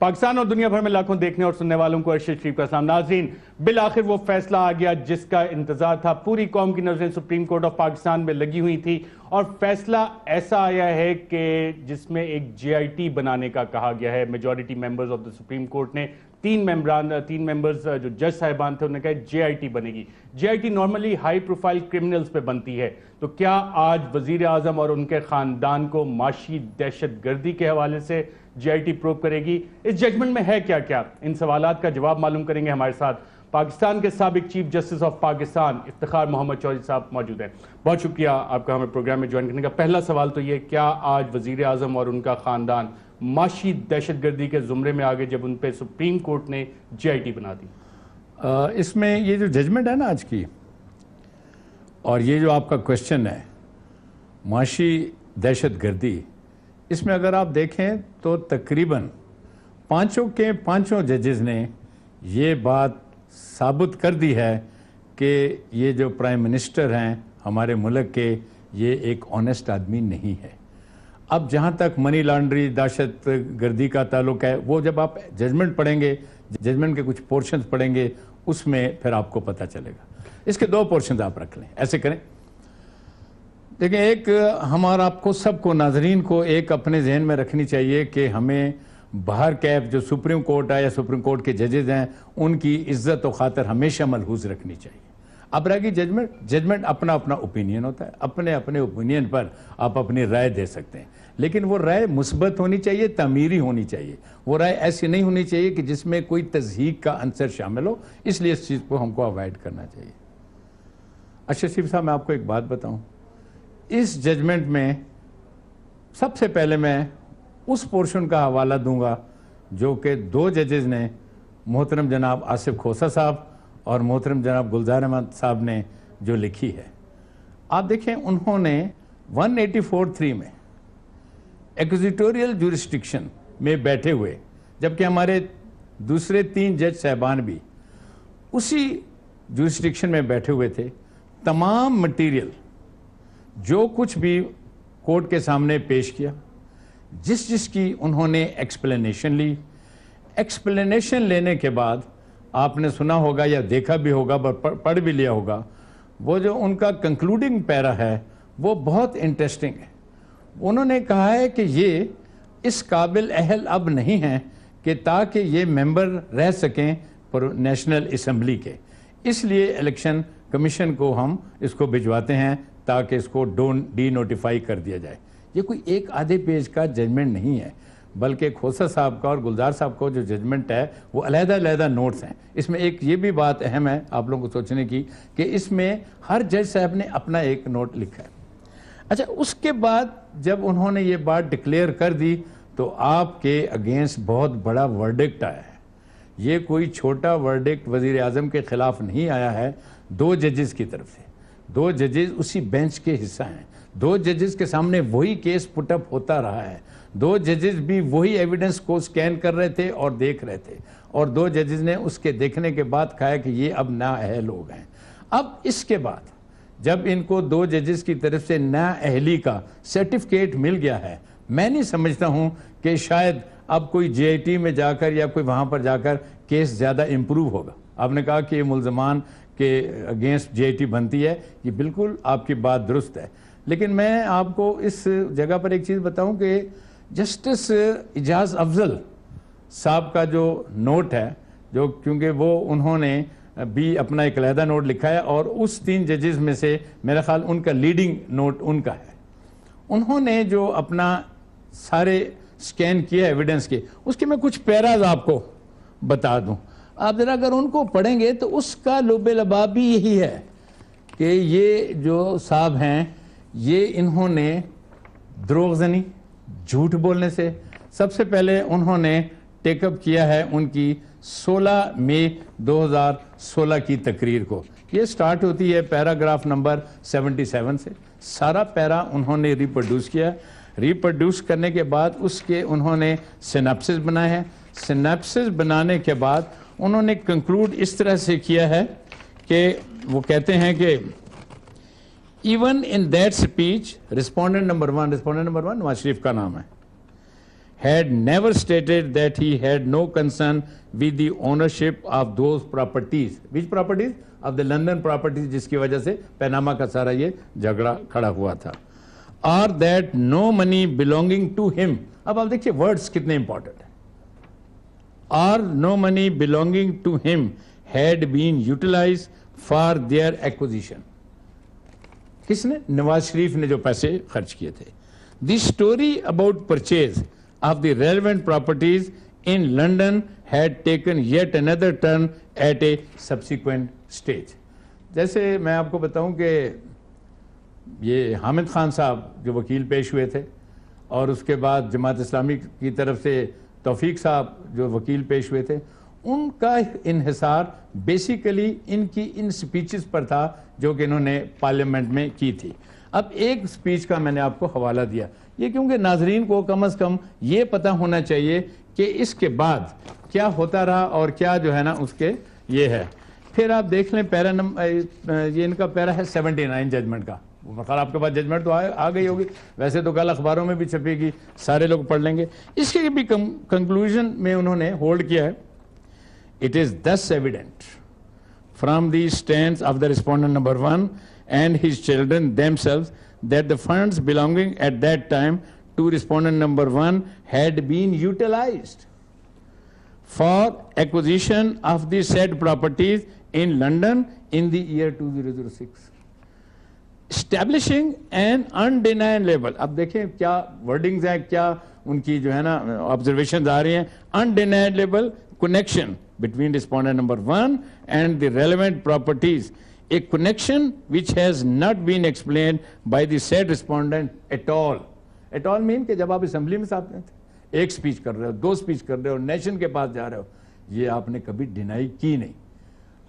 पाकिस्तान और दुनिया भर में लाखों देखने और सुनने वालों को अर्शद शरीफ का सामना नाजीन बिल आखिर वो फैसला आ गया जिसका इंतजार था पूरी कौम की नजरें सुप्रीम कोर्ट ऑफ पाकिस्तान में लगी हुई थी और फैसला ऐसा आया है कि जिसमें एक जीआईटी बनाने का कहा गया है majority members of the supreme court ने तीन मेंबरान तीन मेंबर्स जो जज साहिबान थे उन्होंने कहा जेआईटी बनेगी JIT normally high profile criminals पे बनती है तो क्या आज वजीर आजम और उनके खानदान को माशी दहशत गर्दी के हवाले से जीआईटी प्रूव करेगी इस जजमेंट में है क्या क्या इन सवाल का जवाब मालूम करेंगे हमारे साथ पाकिस्तान के सबक chief justice of Pakistan Iftikhar Mohammad Chaudhry साहब मौजूद हैं बहुत शुक्रिया आपका हमें प्रोग्राम में ज्वाइन करने का पहला सवाल तो ये क्या आज वजीर अजम और उनका ख़ानदान माशी दहशत गर्दी के ज़ुमरे में आ गए जब उन पर सुप्रीम कोर्ट ने जे आई टी बना दी इसमें ये जो जजमेंट है ना आज की और ये जो आपका क्वेश्चन है माशी दहशत गर्दी इसमें अगर आप देखें तो तकरीबन पांचों के पांचों जजेस ने ये बात साबित कर दी है कि ये जो प्राइम मिनिस्टर हैं हमारे मुल्क के ये एक ऑनेस्ट आदमी नहीं है अब जहाँ तक मनी लॉन्ड्री दहशत गर्दी का ताल्लुक है वो जब आप जजमेंट पढ़ेंगे जजमेंट के कुछ पोर्शन पढ़ेंगे उसमें फिर आपको पता चलेगा इसके दो पोर्शन आप रख लें ऐसे करें देखिए एक हमारा आपको सबको नाजरीन को एक अपने जहन में रखनी चाहिए कि हमें बाहर कैब जो सुप्रीम कोर्ट है या सुप्रीम कोर्ट के जजेज हैं उनकी इज्जत और खातर हमेशा मलहूज रखनी चाहिए अब रहेगी जजमेंट जजमेंट अपना अपना ओपिनियन होता है अपने अपने ओपिनियन पर आप अपनी राय दे सकते हैं लेकिन वो राय मुस्बत होनी चाहिए तमीरी होनी चाहिए वो राय ऐसी नहीं होनी चाहिए कि जिसमें कोई तजहीक का अंसर शामिल हो इसलिए इस चीज़ को हमको अवॉइड करना चाहिए अच्छा शिव साहब मैं आपको एक बात बताऊँ इस जजमेंट में सबसे पहले मैं उस पोर्शन का हवाला दूंगा जो कि दो जजेज ने मोहतरम जनाब आसिफ खोसा साहब और मोहतरम जनाब गुलजार अहमद साहब ने जो लिखी है आप देखें उन्होंने एटी थ्री में एक्जिटोरियल जुरिस्टिक्शन में बैठे हुए जबकि हमारे दूसरे तीन जज साहबान भी उसी जुरिस्टिक्शन में बैठे हुए थे तमाम मटेरियल जो कुछ भी कोर्ट के सामने पेश किया जिस जिस की उन्होंने एक्सप्लेनेशन ली एक्सप्लेनेशन लेने के बाद आपने सुना होगा या देखा भी होगा पढ़ भी लिया होगा वो जो उनका कंक्लूडिंग पैरा है वो बहुत इंटरेस्टिंग है उन्होंने कहा है कि ये इस काबिल अहल अब नहीं हैं कि ताकि ये मेंबर रह सकें पर नेशनल असम्बली के इसलिए इलेक्शन कमीशन को हम इसको भिजवाते हैं ताकि इसको डोन डी नोटिफाई कर दिया जाए ये कोई एक आधे पेज का जजमेंट नहीं है बल्कि खोसा साहब का और गुलजार साहब का जो जजमेंट है वो अलहदा अलहदा नोट्स हैं इसमें एक ये भी बात अहम है आप लोगों को सोचने की कि इसमें हर जज साहब ने अपना एक नोट लिखा है अच्छा उसके बाद जब उन्होंने ये बात डिक्लेयर कर दी तो आपके अगेंस्ट बहुत बड़ा वर्डिक्ट आया है ये कोई छोटा वर्डिक्ट वज़ी अजम के ख़िलाफ़ नहीं आया है दो जजेस की तरफ से दो जजेज उसी बेंच के हिस्सा हैं दो जजेस के सामने वही केस पुटअप होता रहा है दो जजेस भी वही एविडेंस को स्कैन कर रहे थे और देख रहे थे और दो जजेस ने उसके देखने के बाद कहा कि ये अब अहल लोग हैं अब इसके बाद जब इनको दो जजेस की तरफ से अहली का सर्टिफिकेट मिल गया है मैं नहीं समझता हूँ कि शायद अब कोई जे में जाकर या कोई वहाँ पर जाकर केस ज़्यादा इम्प्रूव होगा आपने कहा कि ये मुलजमान के अगेंस्ट जे बनती है ये बिल्कुल आपकी बात दुरुस्त है लेकिन मैं आपको इस जगह पर एक चीज़ बताऊं कि जस्टिस एजाज अफजल साहब का जो नोट है जो क्योंकि वो उन्होंने भी अपना एक लहदा नोट लिखा है और उस तीन जजेस में से मेरा ख्याल उनका लीडिंग नोट उनका है उन्होंने जो अपना सारे स्कैन किया एविडेंस के उसके मैं कुछ पैराज आपको बता दूँ आप ज़रा अगर उनको पढ़ेंगे तो उसका लुबे लबाब भी यही है कि ये जो साहब हैं ये इन्होंने द्रोगजनी झूठ बोलने से सबसे पहले उन्होंने टेकअप किया है उनकी 16 मई 2016 की तकरीर को ये स्टार्ट होती है पैराग्राफ नंबर 77 से सारा पैरा उन्होंने रिप्रोड्यूस किया रिप्रोड्यूस करने के बाद उसके उन्होंने सिनेप्सिस बनाए हैं सिनेप्सिस बनाने के बाद उन्होंने कंक्लूड इस तरह से किया है कि वो कहते हैं कि even in that speech respondent number one respondent number one Nawaz Sharif का नाम है had never stated that he had no concern with the ownership of two properties which properties of the London properties जिसकी वजह से पैनामा का सारा ये झगड़ा खड़ा हुआ था or that no money belonging to him अब आप देखिए वर्ड्स कितने important or no money belonging to him had been utilized for their acquisition. किसने नवाज शरीफ ने जो पैसे खर्च किए थे the story about purchase of the relevant properties in London had taken yet another turn at a subsequent stage जैसे मैं आपको बताऊं कि ये हामिद खान साहब जो वकील पेश हुए थे और उसके बाद जमात इस्लामी की तरफ से तौफीक साहब जो वकील पेश हुए थे उनका इहिसार बेसिकली इनकी इन स्पीचेस पर था जो कि इन्होंने पार्लियामेंट में की थी अब एक स्पीच का मैंने आपको हवाला दिया ये क्योंकि नाजरीन को कम अज़ कम ये पता होना चाहिए कि इसके बाद क्या होता रहा और क्या जो है ना उसके ये है फिर आप देख लें पैरा नंबर ये इनका पैरा है नाइन जजमेंट का खैर आपके पास जजमेंट तो आ, गई होगी वैसे तो कल अखबारों में भी छपेगी सारे लोग पढ़ लेंगे इसके भी कंक्लूजन में उन्होंने होल्ड किया है it is thus evident from the stand of the respondent number one and his children themselves that the fund belonging at that time to respondent number one had been utilised for acquisition of the said properties in London in the two zero zero six establishing an undeniable अब देखें क्या wordings हैं क्या उनकी जो है ना observation आ रही हैं अनडिनाइलेबल connection between respondent number one and the relevant properties, a connection which has not been explained by the said respondent at all. At all mean कि जब आप असम्बली में सामने थे एक स्पीच कर रहे हो दो स्पीच कर रहे हो नेशन के पास जा रहे हो ये आपने कभी डिनाई की नहीं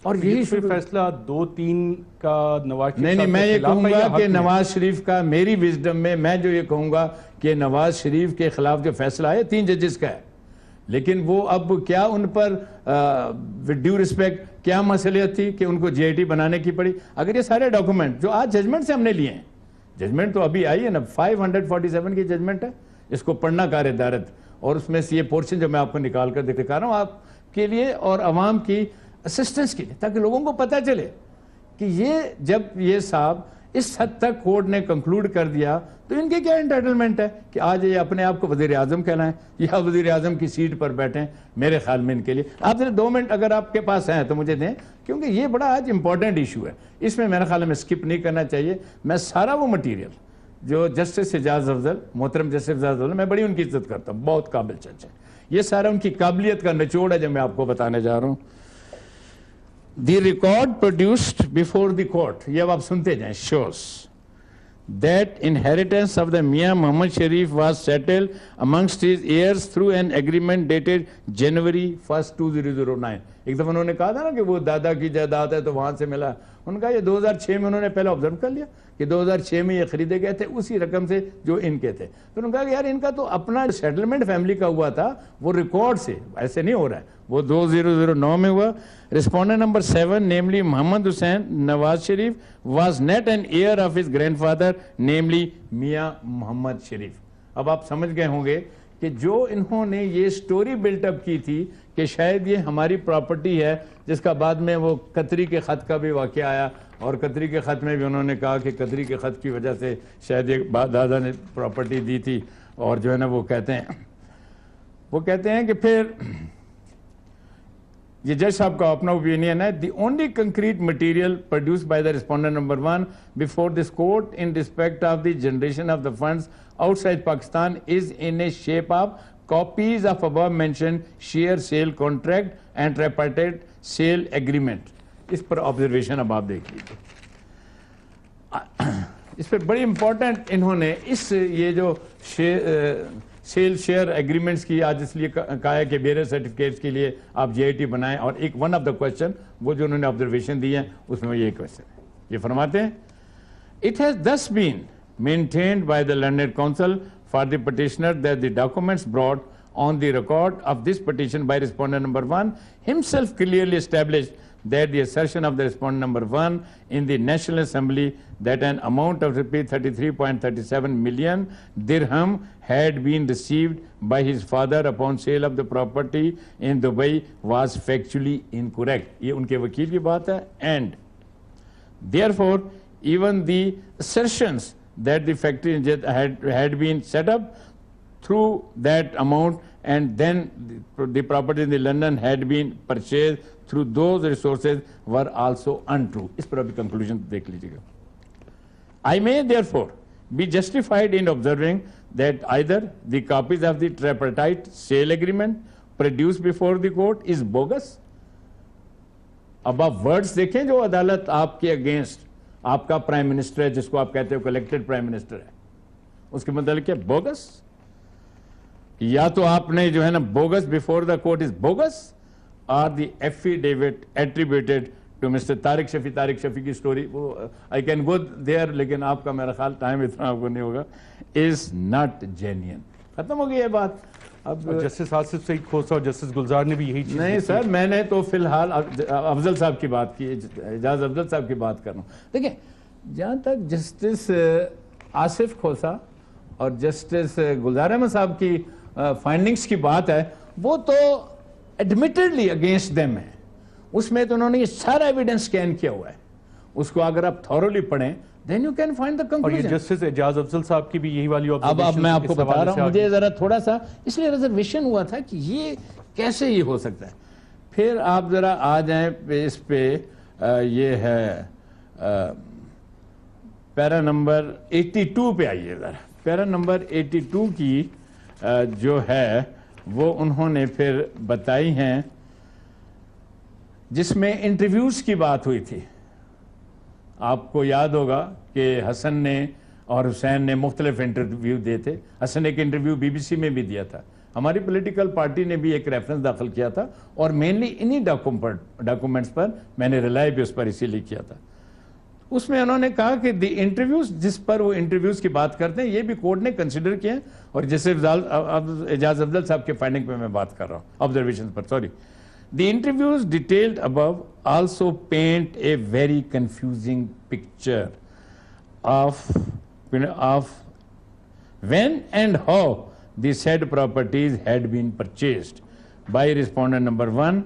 और तो यही फैसला दो तीन का नवाज नहीं नहीं मैं ये कहूंगा कि नवाज शरीफ का मेरी विजडम में मैं जो ये कहूंगा कि नवाज शरीफ के खिलाफ जो फैसला है तीन जजेस का है लेकिन वो अब क्या उन पर विद ड्यू रिस्पेक्ट क्या मसलियत थी कि उनको जीआईटी बनाने की पड़ी अगर ये सारे डॉक्यूमेंट जो आज जजमेंट से हमने लिए हैं जजमेंट तो अभी आई है ना 547 की जजमेंट है इसको पढ़ना कार्य दारत और उसमें से ये पोर्शन जो मैं आपको निकाल कर दिखा रहा हूँ आपके लिए और आवाम की असिस्टेंस के लिए ताकि लोगों को पता चले कि ये जब ये साहब इस हद तक कोर्ट ने कंक्लूड कर दिया तो इनके क्या इंटाइटलमेंट है कि आज ये अपने आप को वजीर कहना कहलाएं या वजीर अजम की सीट पर बैठे मेरे ख्याल में इनके लिए आप दो मिनट अगर आपके पास हैं तो मुझे दें क्योंकि ये बड़ा आज इंपॉर्टेंट इशू है इसमें मेरे ख्याल में स्किप नहीं करना चाहिए मैं सारा वो मटीरियल जो जस्टिस एजाज अफजल मोहतरम जस्टिस एजाज अफजल मैं बड़ी उनकी इज्जत करता हूँ बहुत काबिल चर्च है ये सारा उनकी काबिलियत का निचोड़ है जो मैं आपको बताने जा रहा हूँ the record produced before the court ये अब आप सुनते जाएं shows that inheritance of the Mia Muhammad Sharif was settled amongst his heirs through an agreement dated January 1st 2009 एक दफा उन्होंने कहा था ना कि वो दादा की जायदाद है तो वहां से मिला उनका ये 2006 में उन्होंने पहले ऑब्जर्व कर लिया कि 2006 में ये खरीदे गए थे उसी रकम से जो इनके थे फिर उन्होंने कहा यार इनका तो अपना सेटलमेंट फैमिली का हुआ था वो रिकॉर्ड से ऐसे नहीं हो रहा है वो 2009 में हुआ respondent number seven namely Mohammad Hussain Nawaz Sharif was net and heir of his father namely Mian Mohammad शरीफ अब आप समझ गए होंगे कि जो इन्होंने ये स्टोरी बिल्टअप की थी कि शायद ये हमारी प्रॉपर्टी है जिसका बाद में वो कतरी के ख़त का भी वाक़ आया और कतरी के ख़त में भी उन्होंने कहा कि कतरी के ख़त की वजह से शायद एक दादा ने प्रॉपर्टी दी थी और जो है ना वो कहते हैं वो कहते हैं कि फिर ये जज साहब का अपना ओपिनियन है the only concrete material produce by the respondent number one before this court in respect of the generation of the funds outside Pakistan is in a shape of copies of above mentioned share sale contract and tripartite sale agreement इस पर observation अब आप देख लीजिए इस पर बड़ी important इन्होंने इस ये जो शे, सेल शेयर एग्रीमेंट्स की आज इसलिए कहा है कि बेरे सर्टिफिकेट्स के लिए आप जीआईटी बनाएं और एक वन ऑफ द क्वेश्चन वो जो उन्होंने ऑब्जर्वेशन दी है उसमें ये क्वेश्चन है ये फरमाते हैं it has thus been maintained by the learned counsel for the petitioner that the documents brought on the record of this petition by respondent number 1 himself clearly established that the assertion of the respondent number 1 in the National Assembly that an amount of rupee 33.37 million dirham had been received by his father upon sale of the property in Dubai was factually incorrect. ये उनके वकील की बात है and therefore even the assertions that the factory had, had been set up through that amount and then the property in the London had been purchased through those resources were also untrue. इस पर अभी conclusion देख लीजिएगा. I may therefore be justified in observing that either the copies of the tripartite sale agreement produced before the court is bogus. above words words देखें जो अदालत आपके against आपका प्राइम मिनिस्टर है जिसको आप कहते हो कलेक्टेड प्राइम मिनिस्टर है उसके मतलब क्या या तो आपने जो है ना bogus before the court is bogus or the affidavit attributed to mister Tariq Shafi Tariq Shafi की स्टोरी वो आई कैन गो देयर लेकिन आपका मेरा ख्याल टाइम इतना आपको नहीं होगा इज नॉट जेन्यन खत्म हो गई है बात अब जस्टिस आसिफ सईद खोसा और जस्टिस गुलजार ने भी यही चीज नहीं सर मैंने तो फिलहाल अफजल साहब की बात की एजाज अफजल साहब की बात कर रहा हूँ देखिए जहाँ तक जस्टिस आसिफ खोसा और जस्टिस गुलजार अहमद साहब की फाइंडिंग्स की बात है वो तो एडमिटेडली अगेंस्ट देम है उसमें तो उन्होंने ये सारा एविडेंस स्कैन किया हुआ है उसको अगर आप थॉरली पढ़ें then you can find the और ये जस्टिस एजाज अफजल साहब की भी यही वाली अब अब मैं आपको बता रहा हूं मुझे ज़रा थोड़ा सा इसलिए रिजर्वेशन हुआ था कि ये कैसे ये हो सकता है फिर आप ज़रा आ जाए इस पे ये है पैरा नंबर 82 पे आइए ज़रा पैरा नंबर 82 की जो है वो उन्होंने फिर बताई हैं जिसमें इंटरव्यूज़ की बात हुई थी आपको याद होगा कि हसन ने और हुसैन ने मुख्तलिफ इंटरव्यू दिए थे हसन ने एक इंटरव्यू बीबीसी में भी दिया था हमारी पोलिटिकल पार्टी ने भी एक रेफरेंस दाखिल किया था और मेनली इन्हीं डॉक्यूमेंट्स पर मैंने रिलाई भी उस पर इसीलिए किया था उसमें उन्होंने कहा कि दी इंटरव्यूज जिस पर वो इंटरव्यूज की बात करते हैं ये भी कोर्ट ने कंसिडर किया है और जैसे एजाज अफजल साहब के फाइंडिंग पे मैं बात कर रहा हूँ ऑब्जर्वेशन पर sorry the interviews detailed above also paint a very confusing picture of of when and how the said properties had been purchased by respondent number 1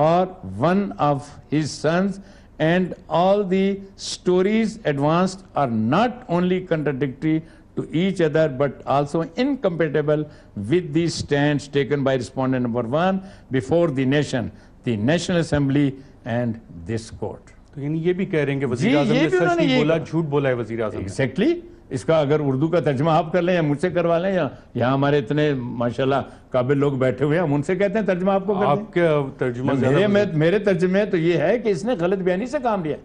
or one of his sons and all the stories advanced are not only contradictory to each other but also incompatible with the stance taken by respondent number one before the nation, the National Assembly and this court. So, यानी ये भी कह रहे हैं कि वजीर आजम exactly. इसका अगर उर्दू का तर्जमा आप कर लें या मुझसे करवा लें या यहाँ हमारे इतने माशाल्लाह काबिल लोग बैठे हुए हैं हम उनसे कहते हैं तर्जमा आपको कर आपके तर्जमा मेरे में, मेरे तर्जमे तो ये है कि इसने गलत बयानी से काम लिया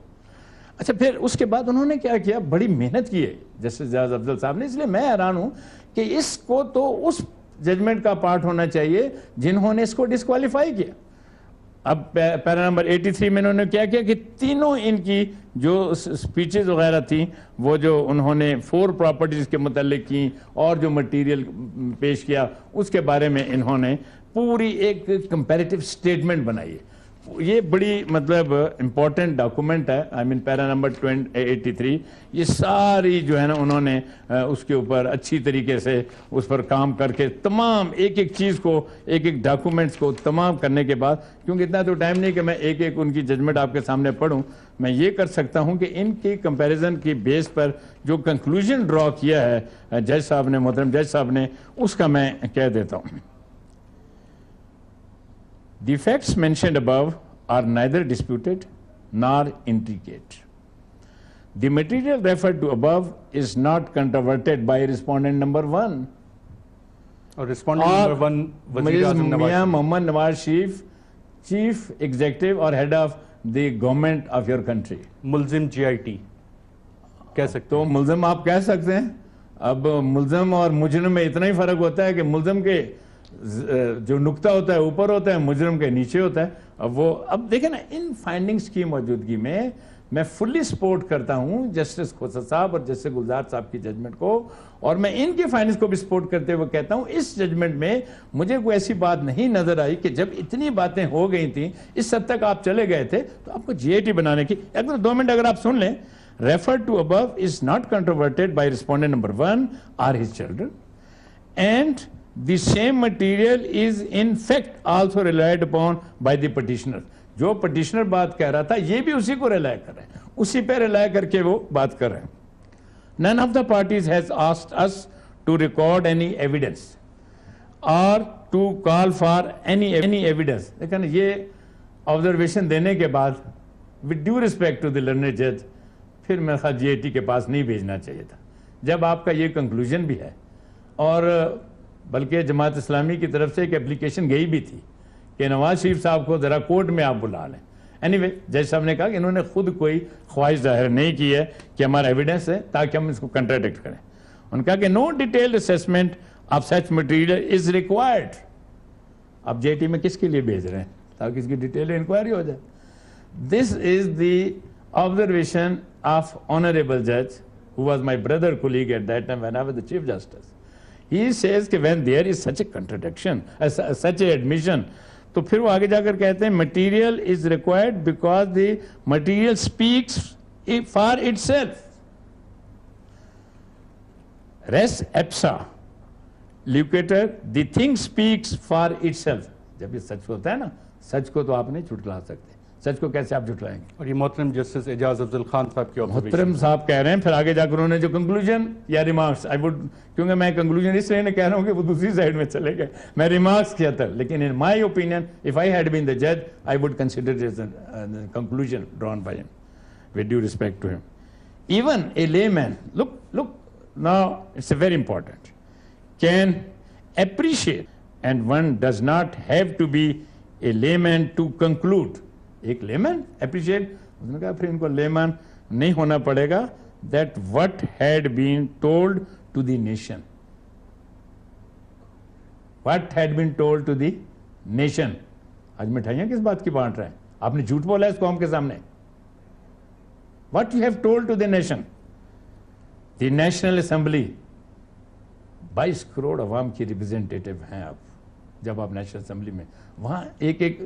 अच्छा फिर उसके बाद उन्होंने क्या किया बड़ी मेहनत की है जस्टिस जहाज अफजल साहब ने इसलिए मैं हैरान हूँ कि इसको तो उस जजमेंट का पार्ट होना चाहिए जिन्होंने इसको डिस्कवालीफाई किया अब पैरा नंबर 83 में इन्होंने क्या किया कि तीनों इनकी जो स्पीचेस वगैरह थी वो जो उन्होंने फोर प्रॉपर्टीज के मुतल की और जो मटेरियल पेश किया उसके बारे में इन्होंने पूरी एक कंपैरेटिव स्टेटमेंट बनाई है ये बड़ी मतलब इम्पोर्टेंट डॉक्यूमेंट है I mean para number eighty three ये सारी जो है ना उन्होंने उसके ऊपर अच्छी तरीके से उस पर काम करके तमाम एक एक चीज़ को एक एक डॉक्यूमेंट्स को तमाम करने के बाद क्योंकि इतना तो टाइम नहीं कि मैं एक एक उनकी जजमेंट आपके सामने पढ़ूँ मैं ये कर सकता हूं कि इनके कंपैरिजन की बेस पर जो कंक्लूजन ड्रॉ किया है जज साहब ने मोहतरम जज साहब ने उसका मैं कह देता हूँ The facts mentioned above are neither disputed nor intricate. The material referred to above is not controverted by respondent number one. Or respondent or number one Wazir Mia Muhammad Nawaz Sharif, chief executive or head of the government of your country. Mulzim GIT. कह सकते तो मुलजिम आप कह सकते हैं अब मुलजिम और मुजरिम में इतना ही फर्क होता है कि मुलजिम के जो नुकता होता है ऊपर होता है मुजरम के नीचे होता है अब वो अब देखें ना इन फाइंडिंग्स की मौजूदगी में मैं फुल्ली सपोर्ट करता हूं जस्टिस खोसा साहब और जस्टिस गुलजार साहब की जजमेंट को और मैं इनके फाइनेंस को भी सपोर्ट करते हुए कहता हूं इस जजमेंट में मुझे कोई ऐसी बात नहीं नजर आई कि जब इतनी बातें हो गई थी इस हद तक आप चले गए थे तो आपको जीएटी बनाने की अगर दो मिनट अगर आप सुन लें refer to above is not controverted by respondent number one or his children and the same material is in fact also relied upon by the petitioner जो पटिशनर बात कह रहा था ये भी उसी को रिलाय कर रहे हैं उसी पे रिलाय करके वो बात कर रहे हैं none of the parties has asked us to record any evidence or to call for any any evidence लेकिन ये ऑब्जर्वेशन देने के बाद with due respect to the learned जज फिर मेरे खास जी के पास नहीं भेजना चाहिए था जब आपका ये कंक्लूजन भी है और बल्कि जमात इस्लामी की तरफ से एक एप्लीकेशन गई भी थी कि नवाज शरीफ साहब को ज़रा कोर्ट में आप बुला लें एनी वे जज साहब ने कहा कि इन्होंने खुद कोई ख्वाहिश जाहिर नहीं की है कि हमारा एविडेंस है ताकि हम इसको कंट्राडिक्ट करें उनका कि no detailed assessment of such material is required आप जे में किसके लिए भेज रहे हैं ताकि इसकी डिटेल इंक्वायरी हो जाए this is the observation of honourable जज who was my brother colleague at that time when I was the chief justice He says कि when there is such a contradiction, uh, such a admission, तो फिर वो आगे जाकर कहते हैं material is required because the material speaks for itself. Res epsa, Lucator, the thing speaks for itself. जब ये सच होता है ना सच को तो आप नहीं छुटला सकते सच को कैसे आप जुटलाएंगे और ये मोहतरम जस्टिस एजाज अफजल खान साहब की मोहतरम साहब कह रहे हैं फिर आगे जाकर उन्होंने जो कंक्लूजन या रिमार्क्स आई वुड क्योंकि मैं कंक्लूजन इसलिए नहीं कह रहा हूँ कि वो दूसरी साइड में चले गए मैं रिमार्क्स किया था लेकिन in my opinion if I had been the जज I would consider conclusion drawn by him with due respect to him even a layman look look now it's very important can appreciate and one does not have to be a layman to conclude एक layman appreciate उसने कहा फिर इनको layman नहीं होना पड़ेगा that what had been told to the nation what had been told to the nation आज मिठाइयां किस बात की बांट रहे हैं आपने झूठ बोला है इस कॉम के सामने what you have told to the nation the national assembly बाईस करोड़ अवाम की रिप्रेजेंटेटिव हैं आप जब आप नेशनल असेंबली में वहां एक एक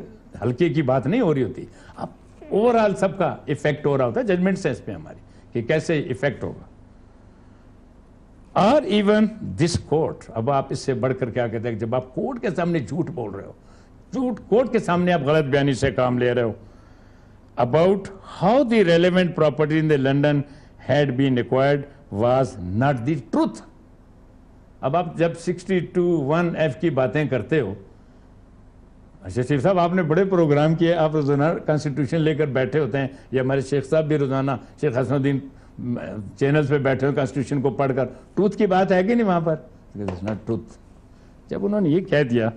हल्के की बात नहीं हो रही होती अब ओवरऑल सबका इफेक्ट हो रहा होता है जजमेंट सेंस पे हमारी कि कैसे इफेक्ट होगा और इवन दिस कोर्ट अब आप इससे बढ़कर क्या कहते हैं जब आप कोर्ट के सामने झूठ बोल रहे हो झूठ कोर्ट के सामने आप गलत बयानी से काम ले रहे हो about how the relevant property in the London had been acquired was not the truth अब आप जब सिक्सटी टू वन एफ की बातें करते हो अच्छा शेख साहब आपने बड़े प्रोग्राम किए आप रोजाना कॉन्स्टिट्यूशन लेकर बैठे होते हैं ये हमारे शेख साहब भी रोजाना शेख हसनुद्दीन चैनल्स पे बैठे हुए कॉन्स्टिट्यूशन को पढ़कर ट्रूथ की बात है कि नहीं वहाँ पर ट्रूथ जब उन्होंने ये कह दिया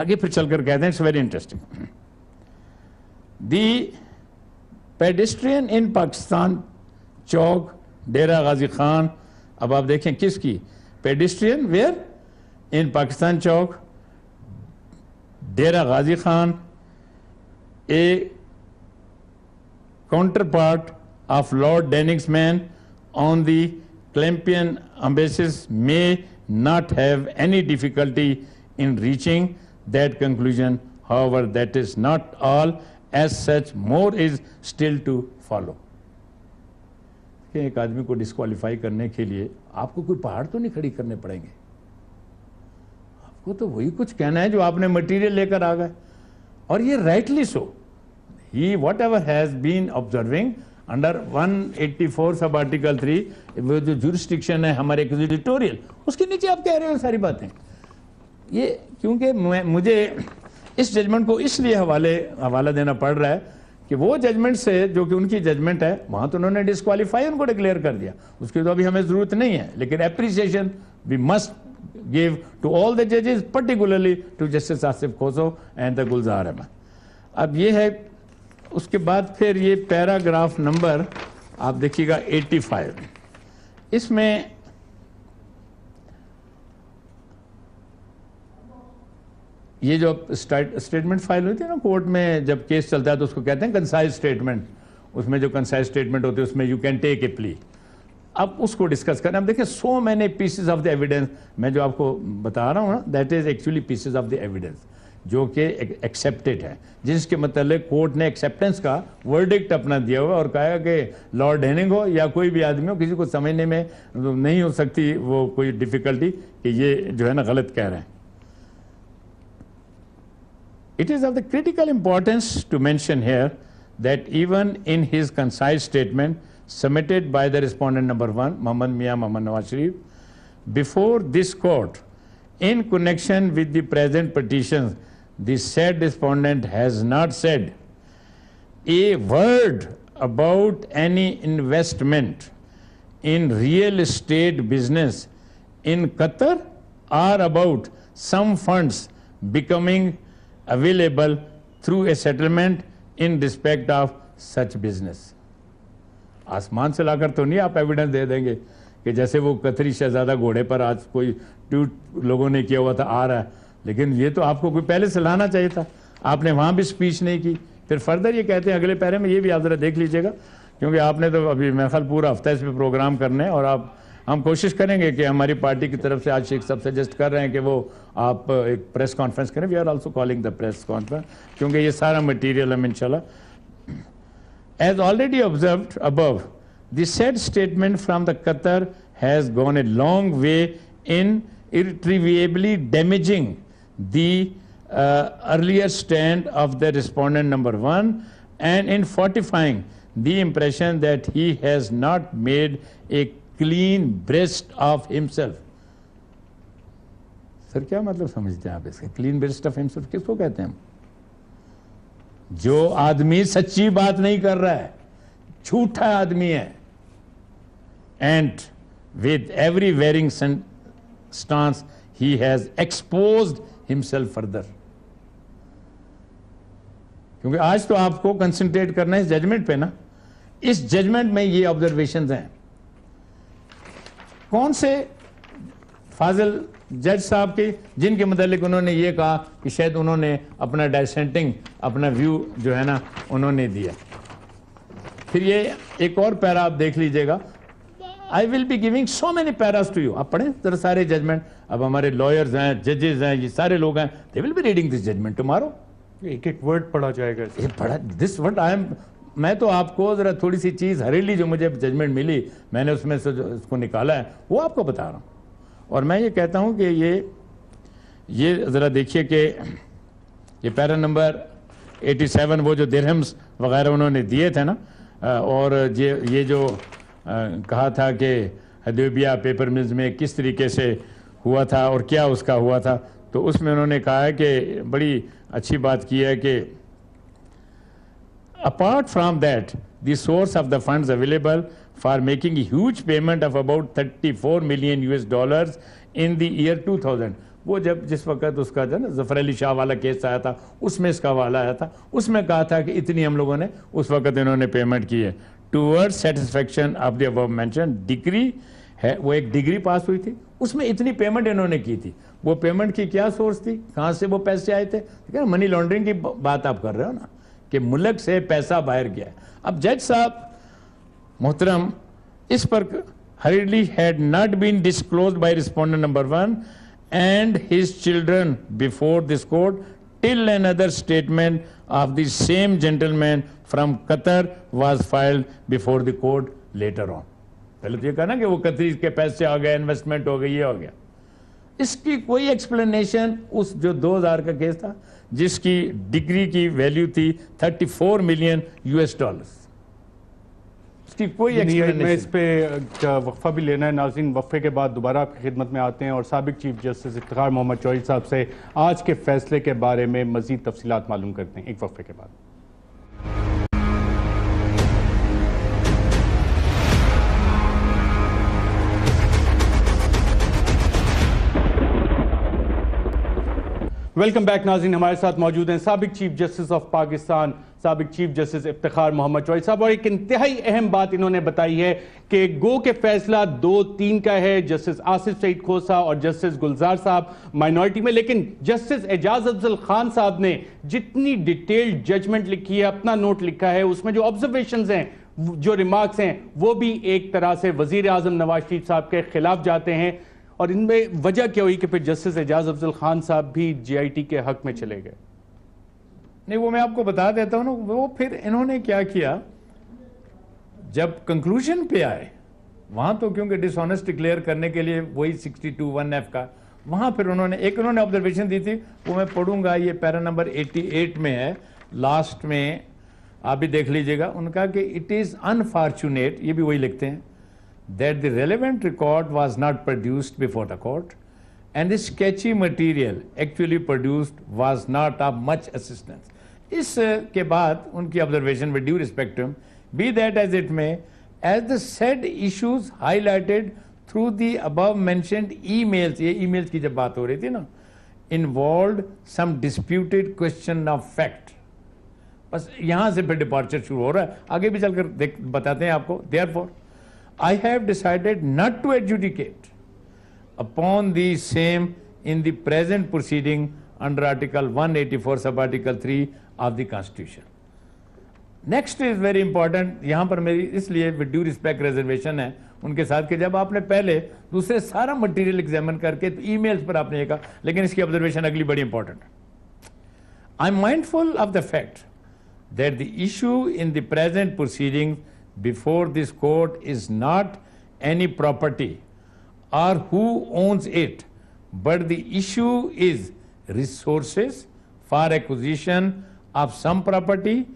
आगे फिर चलकर कहते हैं it's very interesting the pedestrian in Pakistan Chowk Dera Ghazi Khan अब आप देखें किसकी pedestrian where in Pakistan Chowk Dera Ghazi Khan a counterpart of lord Denning's man on the Clapham omnibus may not have any difficulty in reaching that conclusion however that is not all as such more is still to follow एक आदमी को disqualify करने के लिए आपको कोई पहाड़ तो नहीं खड़ी करने पड़ेंगे आपको तो वही कुछ कहना है जो आपने मटेरियल लेकर आ गए और ये rightly so he whatever has been observing under 184 eighty four sub article three वो जो जुरिस्टिक्शन है हमारे एग्जिटोरियल उसके नीचे आप कह रहे हो सारी बातें ये क्योंकि मुझे इस जजमेंट को इसलिए हवाले हवाला देना पड़ रहा है कि वो जजमेंट से जो कि उनकी जजमेंट है वहां तो उन्होंने डिस्कालीफाई उनको डिक्लेयर कर दिया उसकी तो अभी हमें जरूरत नहीं है लेकिन appreciation we must give to all the judges, particularly to Justice Asif Khoso and the Gulzar Ahmed. अब ये है उसके बाद फिर ये पैराग्राफ नंबर आप देखिएगा 85 इसमें ये जो स्टेटमेंट फाइल होती है ना कोर्ट में जब केस चलता है तो उसको कहते हैं कंसाइज स्टेटमेंट उसमें जो कंसाइज स्टेटमेंट होती है उसमें you can take a plea अब उसको डिस्कस करें अब देखिए सो मैने पीसेज ऑफ द एविडेंस मैं जो आपको बता रहा हूँ ना that is actually pieces of the evidence जो कि एक्सेप्टेड है जिसके मतलब कोर्ट ने एक्सेप्टेंस का वर्डिक्ट अपना दिया हुआ और कहा कि लॉर्ड हेनिंग हो या कोई भी आदमी हो किसी को समझने में नहीं हो सकती वो कोई डिफिकल्टी कि ये जो है ना गलत कह रहे हैं it is of the critical importance to mention here that even in his concise statement submitted by the respondent number one, Mohammad Mia Mohammad Nawaz Sharif, before this court in connection with the present petition, the said respondent has not said a word about any investment in real estate business in Qatar or about some funds becoming available through a settlement in respect of such business. आसमान से लाकर तो नहीं आप evidence दे देंगे कि जैसे वो कतरी शहजादा घोड़े पर आज कोई ट्यूट लोगों ने किया हुआ था आ रहा है लेकिन ये तो आपको कोई पहले से लाना चाहिए था आपने वहाँ भी स्पीच नहीं की फिर फर्दर ये कहते हैं अगले पैरे में ये भी आप ज़रा देख लीजिएगा क्योंकि आपने तो अभी महफल पूरा हफ्ता इस पर प्रोग्राम करने हैं और आप हम कोशिश करेंगे कि हमारी पार्टी की तरफ से आज शेख साहब सजेस्ट कर रहे हैं कि वो आप एक प्रेस कॉन्फ्रेंस करें we are also calling the press conference क्योंकि ये सारा मटीरियल हम इनशाला As already observed above, the said statement from the Qatar has gone a long way in irretrievably damaging the uh, earlier stand of the respondent number one and in fortifying the impression that he has not made a clean breast of himself. Sir, what मतलब समझते mean? Clean breast of himself. Of himself किसको कहते जो आदमी सच्ची बात नहीं कर रहा है झूठा आदमी है and with every varying stance he has expose himself further क्योंकि आज तो आपको कंसंट्रेट करना है इस जजमेंट पे ना इस जजमेंट में ये ऑब्जर्वेशन हैं कौन से फाजिल जज साहब के जिनके मतलब उन्होंने ये कहा कि शायद उन्होंने अपना डायसेंटिंग अपना व्यू जो है ना उन्होंने दिया फिर ये एक और पैरा आप देख लीजिएगा I will be giving so many paras to you आप पढ़ें जरा सारे जजमेंट अब हमारे लॉयर्स हैं जजेस हैं ये सारे लोग हैं they will be reading this judgment tomorrow एक एक वर्ड पढ़ा जाएगा ये पढ़ा दिस वर्ड आई एम मैं तो आपको ज़रा थोड़ी सी चीज़ हरेली जो मुझे जजमेंट मिली मैंने उसमें से जो उसको निकाला है वो आपको बता रहा हूँ और मैं ये कहता हूँ कि ये ये ज़रा देखिए कि ये पैरा नंबर 87 वो जो दिरहम्स वगैरह उन्होंने दिए थे ना और ये ये जो कहा था कि हदेबिया पेपर मिल्स में किस तरीके से हुआ था और क्या उसका हुआ था तो उसमें उन्होंने कहा है कि बड़ी अच्छी बात की है कि apart from that those source of the funds available for making a huge payment of about 34 million US dollars in the year 2000. वो जब जिस वक्त उसका था ना जफर अली शाह वाला केस आया था उसमें इसका वाला आया था उसमें कहा था कि इतनी हम लोगों ने उस वक्त इन्होंने पेमेंट की है toward satisfaction of the above mention degree है वो एक डिग्री पास हुई थी उसमें इतनी पेमेंट इन्होंने की थी वो पेमेंट की क्या सोर्स थी कहाँ से वो पैसे आए थे मनी तो लॉन्ड्रिंग की बात आप कर रहे हो ना कि मुलक से पैसा बाहर गया अब जज साहब मोहतरम इस पर hurriedly had not been disclose by respondent number one and his children before this court till another statement of the same gentleman from Qatar was filed before the court later on पहले तो ये कहना कि वो कतरी के पैसे आ गए इन्वेस्टमेंट हो गई ये हो गया इसकी कोई एक्सप्लेनेशन उस जो दो हजार का केस था जिसकी डिग्री की वैल्यू थी thirty four million US dollars इसकी कोई मैं इस पर वक्फा भी लेना है नाजिन वक्फे के बाद दोबारा आपकी खिदमत में आते हैं और सबक चीफ जस्टिस इफ्तार मोहम्मद चौहरी साहब से आज के फैसले के बारे में मजीद तफसीत मालूम करते हैं एक वक्फे के बाद वेलकम बैक नाजिन हमारे साथ मौजूद हैं सबक चीफ जस्टिस ऑफ पाकिस्तान सबक चीफ जस्टिस इफ्तार मोहम्मद चौहरी साहब और एक इंतहाई अहम बात इन्होंने बताई है कि गो के फैसला दो तीन का है जस्टिस आसिफ सईद खोसा और जस्टिस गुलजार साहब माइनॉरिटी में लेकिन जस्टिस एजाज अफजल खान साहब ने जितनी डिटेल्ड जजमेंट लिखी है अपना नोट लिखा है उसमें जो ऑब्जर्वेशन हैं जो रिमार्क्स हैं वो भी एक तरह से वजीर आजम नवाज शरीफ साहब के खिलाफ जाते हैं और इनमें वजह क्या हुई कि फिर जस्टिस एजाज अफजल खान साहब भी जीआईटी के हक में चले गए नहीं वो मैं आपको बता देता हूँ ना वो फिर इन्होंने क्या किया जब कंक्लूजन पे आए वहां तो क्योंकि डिसऑनेस्ट डिक्लेयर करने के लिए वही सिक्सटी टू वन एफ का वहां फिर उन्होंने एक उन्होंने ऑब्जर्वेशन दी थी वो मैं पढ़ूंगा ये पैरा नंबर 88 में है लास्ट में आप भी देख लीजिएगा उनका कि इट इज अनफॉर्चुनेट ये भी वही लिखते हैं that the relevant record was not produced before the court and the sketchy material actually produced was not of much assistance. इस uh, के बाद उनकी ऑब्जर्वेशन में due respect um be that as it may as the said issues highlighted through the above mentioned emails ये emails की जब बात हो रही थी ना involve some disputed question of fact बस यहाँ से फिर डिपार्चर शुरू हो रहा है आगे भी चलकर देख बताते हैं आपको therefore I have decided not to adjudicate upon the same in the present proceeding under Article 184 sub Article 3 of the Constitution. Next is very important यहाँ पर मेरी इसलिए विद ड्यू रिस्पेक्ट रिजर्वेशन है उनके साथ कि जब आपने पहले दूसरे सारा मटेरियल एग्जामिन करके तो ईमेल्स पर आपने ये कहा लेकिन इसकी ऑब्जर्वेशन अगली बड़ी important I am mindful of the fact that the issue in the present proceedings before this court is not any property or who owns it, but the issue is resources for acquisition of some property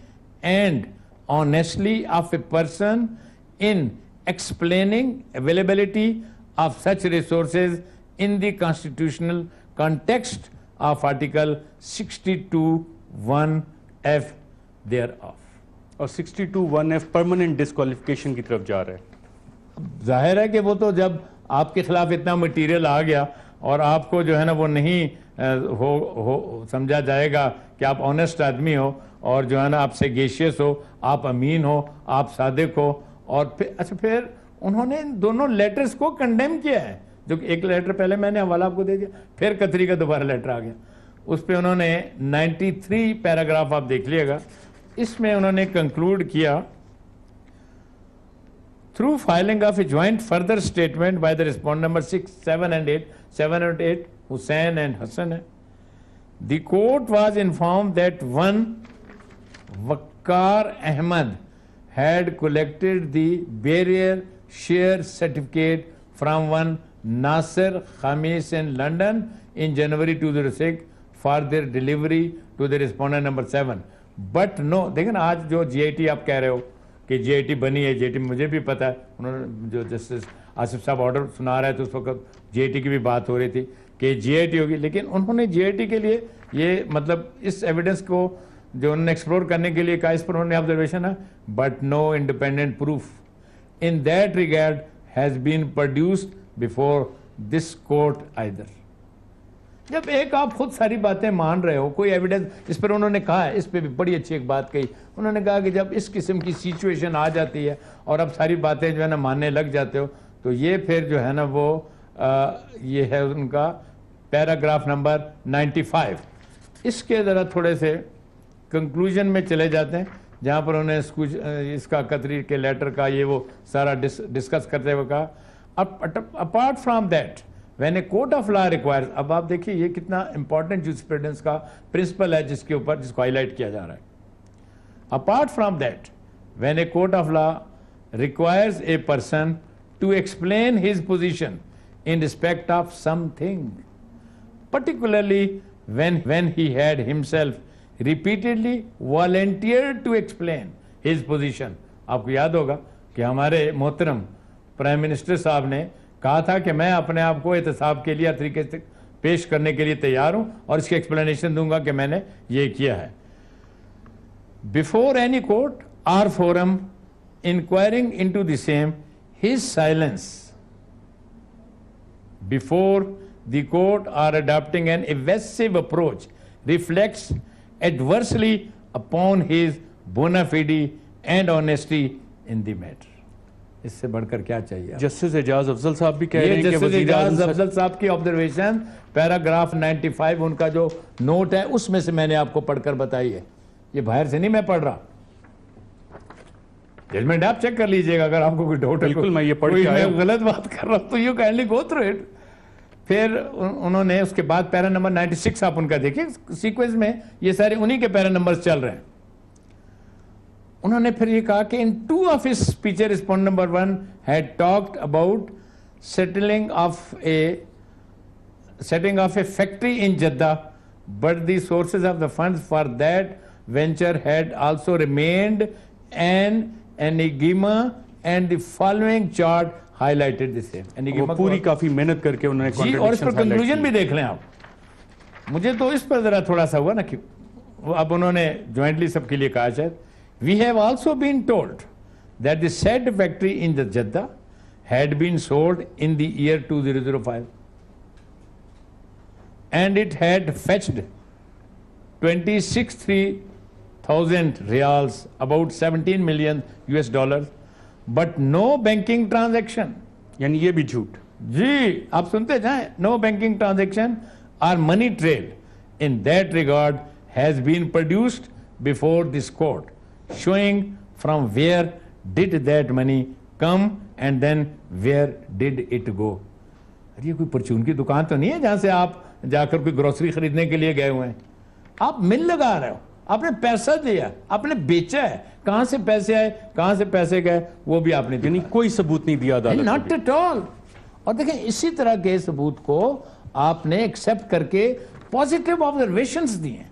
and honestly of a person in explaining availability of such resources in the constitutional context of Article 62 1 F thereof. और 62 one F permanent disqualification की तरफ जा रहा है जाहिर है कि वो तो जब आपके खिलाफ इतना मटेरियल आ गया और आपको जो है ना वो नहीं हो हो समझा जाएगा कि आप ऑनेस्ट आदमी हो और जो है ना आप सेगेशियस हो आप अमीन हो आप सादिक हो और फिर अच्छा फिर उन्होंने दोनों लेटर्स को कंडेम किया है जो एक लेटर पहले मैंने हवाला आपको दे दिया फिर कतरी का दोबारा लेटर आ गया उस पर उन्होंने 93 पैराग्राफ आप देख लिएगा इसमें उन्होंने कंक्लूड किया through filing of a joint further statement by the respond number six seven and eight seven and eight Hussain and Hassan है the court was inform that one Waqar Ahmad had collected the bearer share certificate from one Nasir Khamis in London in January two zero six for their delivery to the respondent number seven but no देखें ना आज जो GIT आप कह रहे हो कि GIT बनी है जीआईटी मुझे भी पता है उन्होंने जो जस्टिस आसिफ साहब ऑर्डर सुना रहे थे उस वक्त जीआईटी की भी बात हो रही थी कि जीआईटी होगी लेकिन उन्होंने जीआईटी के लिए ये मतलब इस एविडेंस को जो उन्होंने एक्सप्लोर करने के लिए कहा इस पर उन्होंने ऑब्जर्वेशन है but no independent proof in that regard has been produced before this court either जब एक आप खुद सारी बातें मान रहे हो कोई एविडेंस इस पर उन्होंने कहा इस पर भी बड़ी अच्छी एक बात कही उन्होंने कहा कि जब इस किस्म की सिचुएशन आ जाती है और अब सारी बातें जो है ना मानने लग जाते हो तो ये फिर जो है ना वो आ, ये है उनका पैराग्राफ नंबर 95 इसके ज़रा थोड़े से कंक्लूजन में चले जाते हैं जहाँ पर उन्होंने इसका कतरी के लेटर का ये वो सारा डिस, डिस्कस करते हुए कहा apart from that when a court of law requires अब आप देखिए ये कितना इंपॉर्टेंट जूस प्रेडेंस का प्रिंसिपल है जिसके ऊपर जिसको हाईलाइट किया जा रहा है apart from that when a court of law requires a person to explain his position in respect of something particularly when when he had himself repeatedly volunteer to explain his position आपको याद होगा कि हमारे मोहतरम prime minister साहब ने कहा था कि मैं अपने आप को एहतसाब के लिए तरीके से पेश करने के लिए तैयार हूं और इसकी एक्सप्लेनेशन दूंगा कि मैंने ये किया है before any court or forum inquiring in to the same his silence before the court or adopting an evasive approach reflects adversely upon his bona fide and honesty in the matter इससे बढ़कर क्या चाहिए जस्टिस एजाज अफजल साहब भी कह रहे हैं justice Ejaz Afzal साहब की ऑब्जर्वेशन पैराग्राफ 95 उनका जो नोट है उसमें से मैंने आपको पढ़कर बताई है ये बाहर से नहीं मैं पढ़ रहा जजमेंट आप चेक कर लीजिएगा अगर आपको कोई डाउट बिल्कुल मैं ये पढ़ मैं गलत बात कर रहा हूँ तो you kindly go through it फिर उन्होंने उसके बाद पैरा नंबर नाइन्टी आप उनका देखिए सीक्वेंस में ये सारे उन्हीं के पैरा नंबर चल रहे हैं उन्होंने फिर ये कहा कि इन two of his speech his point number one had talked about settling of a setting of a factory in Jeddah but the sources of the fund for that venture had also remained an enigma and the following chart highlighted this पूरी काफी मेहनत करके उन्होंने जी और इस पर conclusion भी देख लें आप मुझे तो इस पर जरा थोड़ा सा हुआ ना कि अब उन्होंने ज्वाइंटली सबके लिए कहा शायद We have also been told that the said factory in the Jeddah had been sold in the year 2005 and it had fetched 26,000 reals, about 17 million US dollars, but no banking transaction. यानी ये भी झूठ जी आप सुनते जाए no banking transaction or money trail in that regard has been produced before this showing from where did that money come and then where did it go. अरे ये कोई परचून की दुकान तो नहीं है जहाँ से आप जाकर कोई ग्रोसरी खरीदने के लिए गए हुए हैं आप मिल लगा रहे हो आपने पैसा दिया आपने बेचा है कहाँ से पैसे आए कहाँ से पैसे गए वो भी आपने यानी कोई सबूत नहीं दिया अदालत नॉट एट ऑल और देखें इसी तरह के सबूत को आपने एक्सेप्ट करके पॉजिटिव ऑब्जर्वेशंस दिए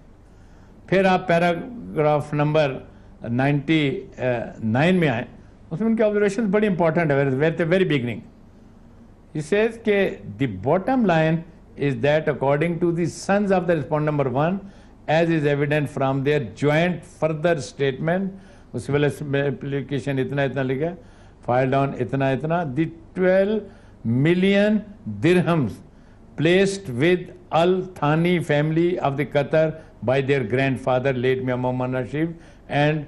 फिर आप पैराग्राफ नंबर नाइन में आए उसमें उनके ऑब्जर्वेशन बड़ी इंपॉर्टेंट है वेर वेरी बिगनिंग सेज के the bottom line is that according to the of the respond number one as is evident from their joint further statement उसके पहले एप्लीकेशन इतना इतना लिखा फाइल डाउन इतना इतना the twelve million dirhams placed with Al Thani family of the Qatar by their grandfather late Muhammad Nashif and,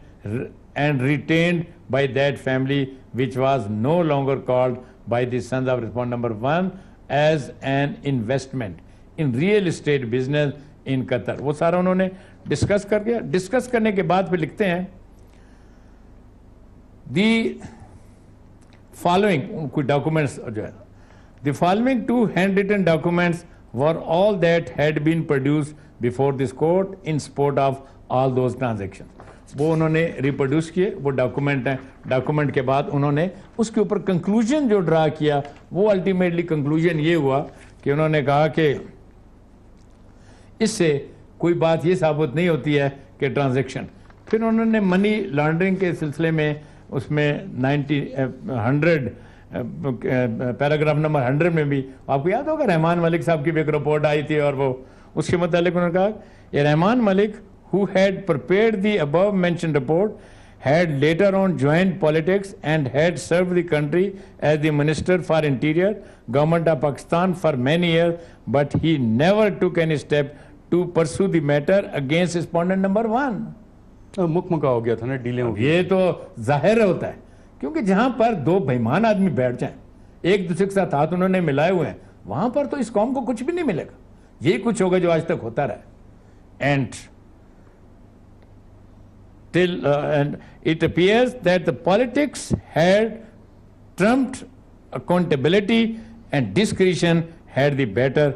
and retained by that family which was no longer called by the sons of respondent number one as an investment in real estate business in Qatar. वो सारा उन्होंने discuss कर गया discuss करने के बाद फिर लिखते हैं the following documents the following two handwritten documents were all that had been produced before this court in support of all those transactions. वो उन्होंने रिप्रोड्यूस किए वो डॉक्यूमेंट हैं डॉक्यूमेंट के बाद उन्होंने उसके ऊपर कंक्लूजन जो ड्रा किया वो अल्टीमेटली कंक्लूजन ये हुआ कि उन्होंने कहा कि इससे कोई बात ये साबित नहीं होती है कि ट्रांजेक्शन फिर उन्होंने मनी लॉन्ड्रिंग के सिलसिले में उसमें ninety hundred paragraph number hundred में भी आपको याद होगा रहमान मलिक साहब की भी एक रिपोर्ट आई थी और वो उसके मतलब उन्होंने कहा ये Rahman Malik who had prepared the above mentioned report had later on joined politics and had served the country as the Minister for Interior, Government of Pakistan for many years, but he never took any step to pursue the matter against respondent number 1 मुख मुका हो गया था ना delay हो ये तो जाहिर होता है क्योंकि जहां पर दो बेईमान आदमी बैठ जाएं, एक दूसरे के साथ हाथ उन्होंने मिलाए हुए हैं वहां पर तो इस कौम को कुछ भी नहीं मिलेगा ये कुछ होगा जो आज तक होता रहा and till uh, and it appears that the politics had trumped accountability and discretion had the better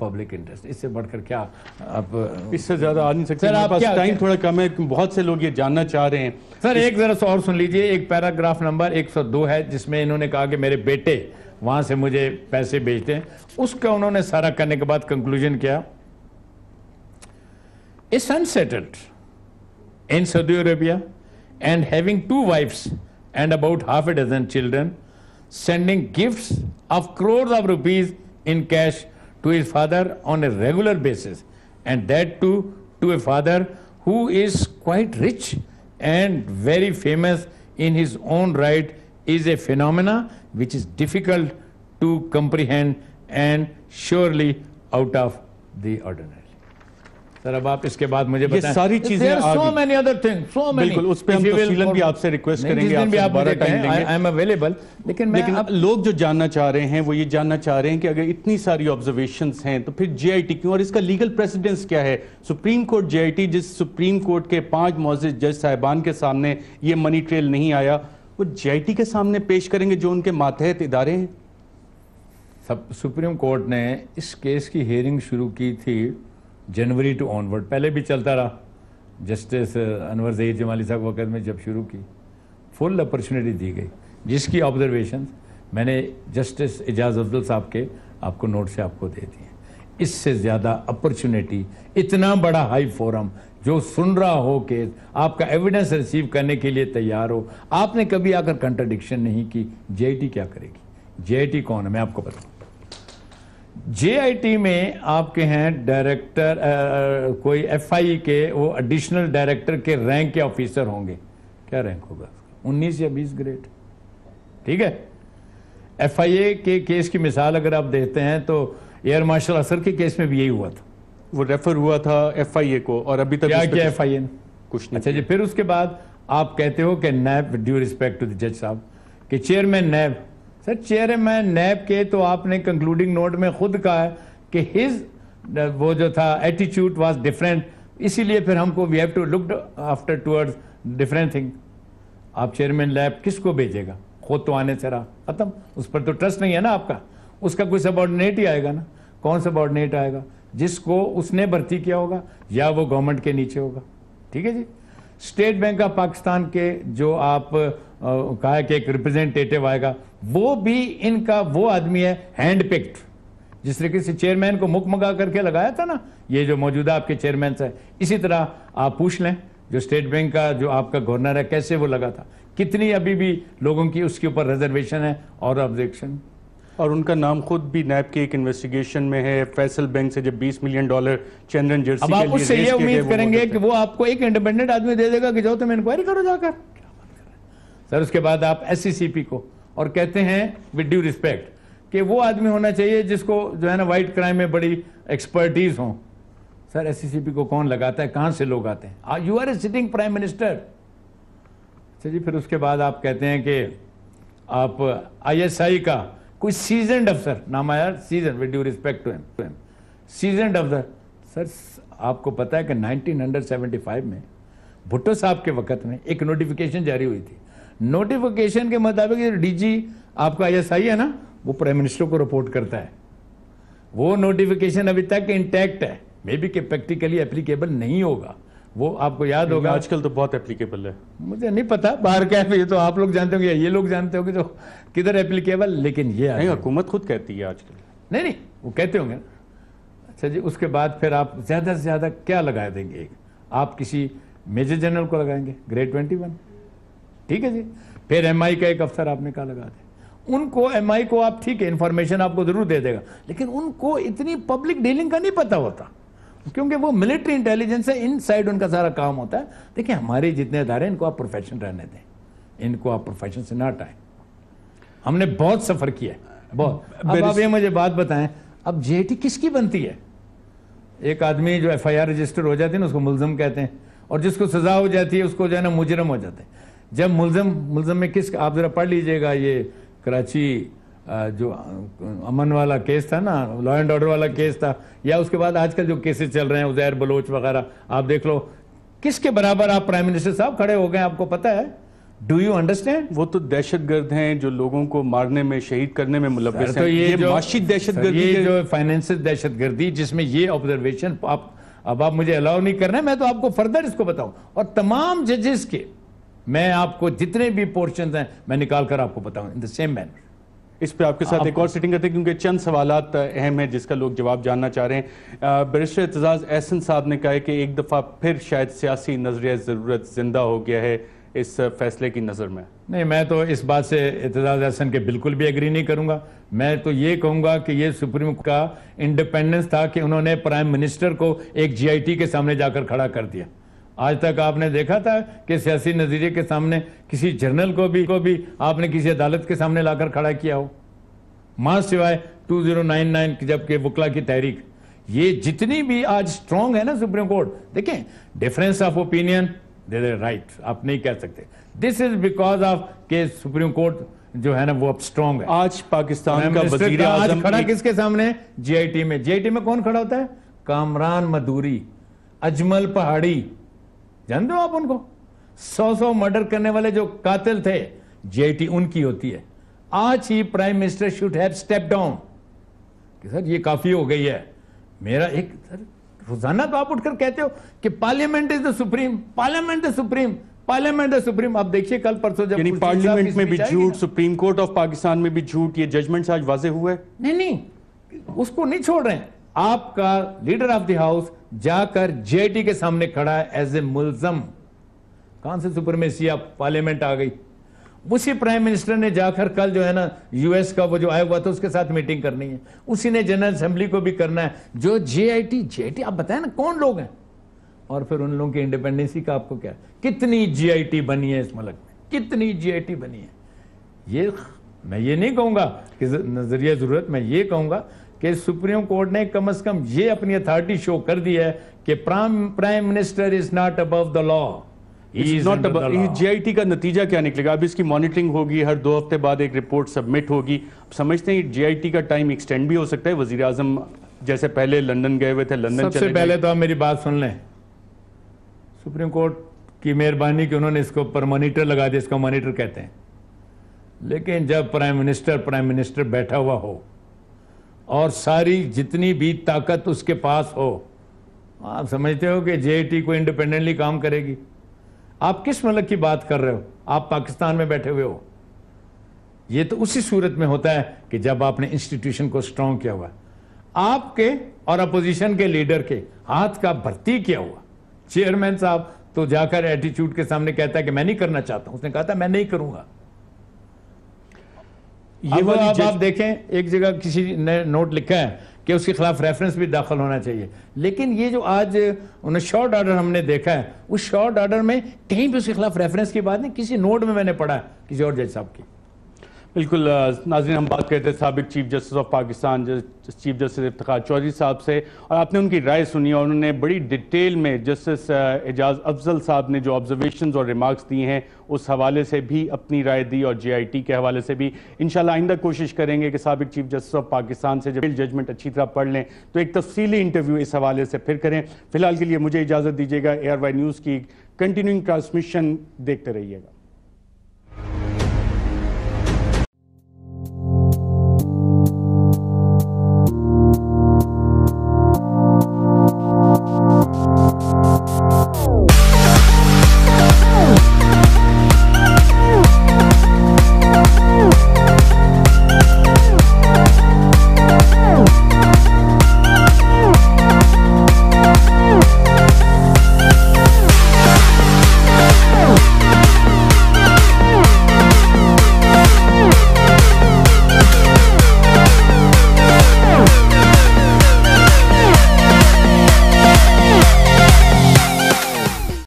public uh, interest इससे बढ़कर क्या आप uh, इससे ज्यादा आ नहीं सकते सर आप टाइम थोड़ा कम है बहुत से लोग ये जानना चाह रहे हैं सर एक जरा और सुन लीजिए एक पैराग्राफ नंबर 102 है जिसमें इन्होंने कहा कि मेरे बेटे वहां से मुझे पैसे भेजते हैं उसका उन्होंने सारा करने के बाद कंक्लूजन किया it's unsettled in Saudi Arabia and having two wives and about half a dozen children, sending gifts of crores of rupees in cash to his father on a regular basis, and that too to a father who is quite rich and very famous in his own right is a phenomena which is difficult to comprehend and surely out of the ordinary. Sir अब आप इसके बाद मुझे बताएं सारी चीजें so many other thing बिल्कुल उस पे हम तफसीलन भी आपसे रिक्वेस्ट करेंगे आपसे दोबारा टाइम आई एम अवेलेबल लेकिन मैं लेकिन अब लोग जो जानना चाह रहे हैं वो ये जानना चाह रहे हैं कि अगर इतनी सारी ऑब्जर्वेशन हैं तो फिर जेआईटी क्यों और इसका लीगल प्रेसिडेंस क्या है सुप्रीम कोर्ट जेआईटी जिस सुप्रीम कोर्ट के पांच मोजिज जज साहिबान के सामने ये मनी ट्रेल नहीं आया वो जेआईटी के सामने पेश करेंगे जो उनके मातहत इदारे हैं सब सुप्रीम कोर्ट ने इस केस की हेयरिंग शुरू की थी जनवरी टू ऑनवर्ड पहले भी चलता रहा जस्टिस अनवर जहीर जमाली साहब वक़्त में जब शुरू की फुल अपॉर्चुनिटी दी गई जिसकी ऑब्जर्वेशन मैंने जस्टिस एजाज अफजल साहब के आपको नोट से आपको दे दिए इससे ज़्यादा अपॉर्चुनिटी इतना बड़ा हाई फोरम जो सुन रहा हो केस आपका एविडेंस रिसीव करने के लिए तैयार हो आपने कभी आकर कंट्राडिक्शन नहीं की जे क्या करेगी जे कौन है मैं आपको बताऊँ जेआईटी में आपके हैं डायरेक्टर कोई एफआई के वो एडिशनल डायरेक्टर के रैंक के ऑफिसर होंगे क्या रैंक होगा उन्नीस या बीस ग्रेड ठीक है एफआईए के केस की मिसाल अगर आप देखते हैं तो एयर मार्शल असर के केस में भी यही हुआ था वो रेफर हुआ था एफआईए को और अभी तक क्या किया एफआईए ने कुछ नहीं अच्छा जी फिर उसके बाद आप कहते हो कि NAB due respect to the जज साहब कि chairman NAB sir chairman NAB के तो आपने कंक्लूडिंग नोट में खुद कहा है कि हिज uh, वो जो था एटीट्यूड वाज डिफरेंट इसीलिए फिर हमको we have to look after toward different thing आप चेयरमैन लैब किसको भेजेगा खुद तो आने से रहा खत्म उस पर तो ट्रस्ट नहीं है ना आपका उसका कोई सबॉर्डिनेट ही आएगा ना कौन सबॉर्डिनेट आएगा जिसको उसने भर्ती किया होगा या वो गवर्नमेंट के नीचे होगा ठीक है जी स्टेट बैंक ऑफ पाकिस्तान के जो आप कहा है कि एक रिप्रेजेंटेटिव आएगा वो भी इनका वो आदमी है हैंड पिक्ड जिस तरीके से चेयरमैन को मुख मंगा करके लगाया था ना ये जो मौजूदा आपके चेयरमैन है इसी तरह आप पूछ लें जो स्टेट बैंक का जो आपका गवर्नर है कैसे वो लगा था कितनी अभी भी लोगों की उसके ऊपर रिजर्वेशन है और ऑब्जेक्शन और उनका नाम खुद भी नैब के एक इन्वेस्टिगेशन में है फैसल बैंक से जब 20 मिलियन डॉलर चंद्रन जर्सी अब आप उससे ये उम्मीद करेंगे कि वो आपको एक इंडिपेंडेंट आदमी दे देगा कि जाओ तुम इंक्वायरी करो जाकर सर उसके बाद आप एस को और कहते हैं विद ड्यू रिस्पेक्ट कि वो आदमी होना चाहिए जिसको जो है ना वाइट क्राइम में बड़ी एक्सपर्टीज हो सर एस को कौन लगाता है कहाँ से लोग आते हैं you are a sitting prime minister अच्छा जी फिर उसके बाद आप कहते हैं कि आप आईएसआई का कोई सीजन अफसर नाम आया सीजन विद ड्यू रिस्पेक्ट टू एम टू एम सीजन अफसर सर आपको पता है कि 1975 में भुट्टो साहब के वक्त में एक नोटिफिकेशन जारी हुई थी नोटिफिकेशन के मुताबिक डीजी आपका आई है ना वो प्राइम मिनिस्टर को रिपोर्ट करता है वो नोटिफिकेशन अभी तक इंटैक्ट है मे बी के प्रैक्टिकली एप्लीकेबल नहीं होगा वो आपको याद होगा आजकल तो बहुत एप्लीकेबल है मुझे नहीं पता बाहर क्या है ये तो आप लोग जानते होंगे ये लोग जानते होंगे तो किधर एप्लीकेबल लेकिन ये नहीं हुकूमत खुद कहती है आजकल नहीं नहीं वो कहते होंगे अच्छा जी उसके बाद फिर आप ज़्यादा से ज़्यादा क्या लगा देंगे आप किसी मेजर जनरल को लगाएंगे ग्रेड ट्वेंटी वन ठीक है जी फिर एम का एक अफसर आपने कहा लगा दे उनको एम को आप ठीक है इन्फॉर्मेशन आपको जरूर दे देगा लेकिन उनको इतनी पब्लिक डीलिंग का नहीं पता होता क्योंकि वो मिलिट्री इंटेलिजेंस है इन साइड उनका सारा काम होता है देखिए हमारे जितने अदारे इनको आप प्रोफेशन रहने दें इनको आप प्रोफेशन से ना हटाएं हमने बहुत सफर किया है बहुत अब आप ये मुझे बात बताएं अब टी किसकी बनती है एक आदमी जो आर रजिस्टर हो जाती है ना उसको मुलजम कहते हैं और जिसको सजा हो जाती है उसको जो है ना मुजरम हो जाते हैं जब मुलम मुलजम में किस आप ज़रा पढ़ लीजिएगा ये कराची जो अमन वाला केस था ना लॉ एंड ऑर्डर वाला केस था या उसके बाद आजकल जो केसेस चल रहे हैं उजैर बलोच वगैरह आप देख लो किसके बराबर आप प्राइम मिनिस्टर साहब खड़े हो गए आपको पता है डू यू अंडरस्टैंड वो तो दहशत गर्द हैं जो लोगों को मारने में शहीद करने में मुलविस तो ये, दहशत गर्दी जो फाइनेंशियल दहशत गर्दी जिसमें ये ऑब्जर्वेशन आप अब आप मुझे अलाउ नहीं कर रहे मैं तो आपको फर्दर इसको बताऊं और तमाम जजेस के मैं आपको जितने भी पोर्शन हैं मैं निकाल कर आपको बताऊं इन द सेम मैनर इस पे आपके साथ आप एक और सिटिंग करते हैं क्योंकि चंद सवाल अहम है जिसका लोग जवाब जानना चाह रहे हैं बरिस्टर एतजाज़ एहसन साहब ने कहा है कि एक दफ़ा फिर शायद सियासी नजरिया ज़रूरत जिंदा हो गया है इस फैसले की नज़र में नहीं मैं तो इस बात से एतजाज़ एहसन के बिल्कुल भी एग्री नहीं करूँगा मैं तो ये कहूँगा कि ये सुप्रीम का इंडिपेंडेंस था कि उन्होंने प्राइम मिनिस्टर को एक जी आई टी के सामने जाकर खड़ा कर दिया आज तक आपने देखा था कि सियासी नज़रिए के सामने किसी जर्नल को भी को भी आपने किसी अदालत के सामने लाकर खड़ा किया हो मां सिवाय 2099 जबकि वकला की तहरीक ये जितनी भी आज स्ट्रांग है ना सुप्रीम कोर्ट देखें डिफरेंस ऑफ ओपिनियन दे दे राइट आप नहीं कह सकते दिस इज बिकॉज ऑफ के सुप्रीम कोर्ट जो है ना वो अब स्ट्रांग है आज पाकिस्तान का वजीर आज खड़ा किसके सामने जीआईटी में जीआईटी में कौन खड़ा होता है कामरान मधुरी अजमल पहाड़ी जानते हो आप उनको सौ सौ मर्डर करने वाले जो कातिल थे जेटी उनकी होती है आज ही prime minister should have step down कि सर ये काफी हो गई है मेरा एक सर रोजाना तो आप उठकर कहते हो कि parliament is the supreme parliament the supreme parliament supreme आप देखिए कल परसों जब पार्लियामेंट में भी झूठ सुप्रीम कोर्ट ऑफ पाकिस्तान में भी झूठ ये जजमेंट आज वाजे हुए नहीं नहीं उसको नहीं छोड़ रहे हैं आपका लीडर ऑफ द हाउस जाकर जेटी के सामने खड़ा है एज ए मुलजम कौन से सुप्रीमेसी आप पार्लियामेंट आ गई उसी प्राइम मिनिस्टर ने जाकर कल जो है ना यूएस का वो जो आया हुआ था उसके साथ मीटिंग करनी है उसी ने जनरल असेंबली को भी करना है जो जेआईटी जेआईटी आप बताए ना कौन लोग हैं और फिर उन लोगों की इंडिपेंडेंसी का आपको क्या कितनी जीआईटी बनी है इस मुल्क में कितनी जीआईटी बनी है ये मैं ये नहीं कहूंगा कि नजरिया जरूरत मैं ये कहूंगा कि सुप्रीम कोर्ट ने कम से कम ये अपनी अथॉरिटी शो कर दी है कि prime minister is not above the law JIT का नतीजा क्या निकलेगा अब इसकी मॉनिटरिंग होगी हर दो हफ्ते बाद एक रिपोर्ट सबमिट होगी समझते हैं जीआईटी का टाइम एक्सटेंड भी हो सकता है वजीर आजम जैसे पहले लंदन गए हुए थे लंदन सबसे पहले तो आप मेरी बात सुन लें सुप्रीम कोर्ट की मेहरबानी कि उन्होंने इसको पर मॉनिटर लगा दिया इसको मॉनिटर कहते हैं लेकिन जब प्राइम मिनिस्टर प्राइम मिनिस्टर बैठा हुआ हो और सारी जितनी भी ताकत उसके पास हो आप समझते हो कि जे को इंडिपेंडेंटली काम करेगी आप किस मुल्क की बात कर रहे हो आप पाकिस्तान में बैठे हुए हो ये तो उसी सूरत में होता है कि जब आपने इंस्टीट्यूशन को स्ट्रांग किया हुआ आपके और अपोजिशन के लीडर के हाथ का भर्ती किया हुआ चेयरमैन साहब तो जाकर एटीट्यूड के सामने कहता है कि मैं नहीं करना चाहता उसने कहा था मैं नहीं करूंगा ये अब आप, आप देखें एक जगह किसी ने नोट लिखा है कि उसके खिलाफ रेफरेंस भी दाखिल होना चाहिए लेकिन ये जो आज उन्हें शॉर्ट ऑर्डर हमने देखा है उस शॉर्ट ऑर्डर में कहीं भी उसके खिलाफ रेफरेंस की बात नहीं किसी नोट में मैंने पढ़ा किसी और जज साहब की बिल्कुल नाजिन हम बात करते हैं सबक chief justice of Pakistan chief justice Iftikhar Chaudhry साहब से और आपने उनकी राय सुनी और उन्होंने बड़ी डिटेल में जस्टिस एजाज अफजल साहब ने जो ऑब्जर्वेशन और रिमार्क्स दिए हैं उस हवाले से भी अपनी राय दी और जे आई टी के हवाले से भी इन आइंदा कोशिश करेंगे कि सबक चीफ जस्टिस ऑफ पाकिस्तान से जब जजमेंट अच्छी तरह पढ़ लें तो एक तफसली इंटरव्यू इस हवाले से फिर करें फिलहाल के लिए मुझे इजाज़त दीजिएगा ए आर वाई न्यूज़ की कंटिन्यूइंग ट्रांसमिशन देखते रहिएगा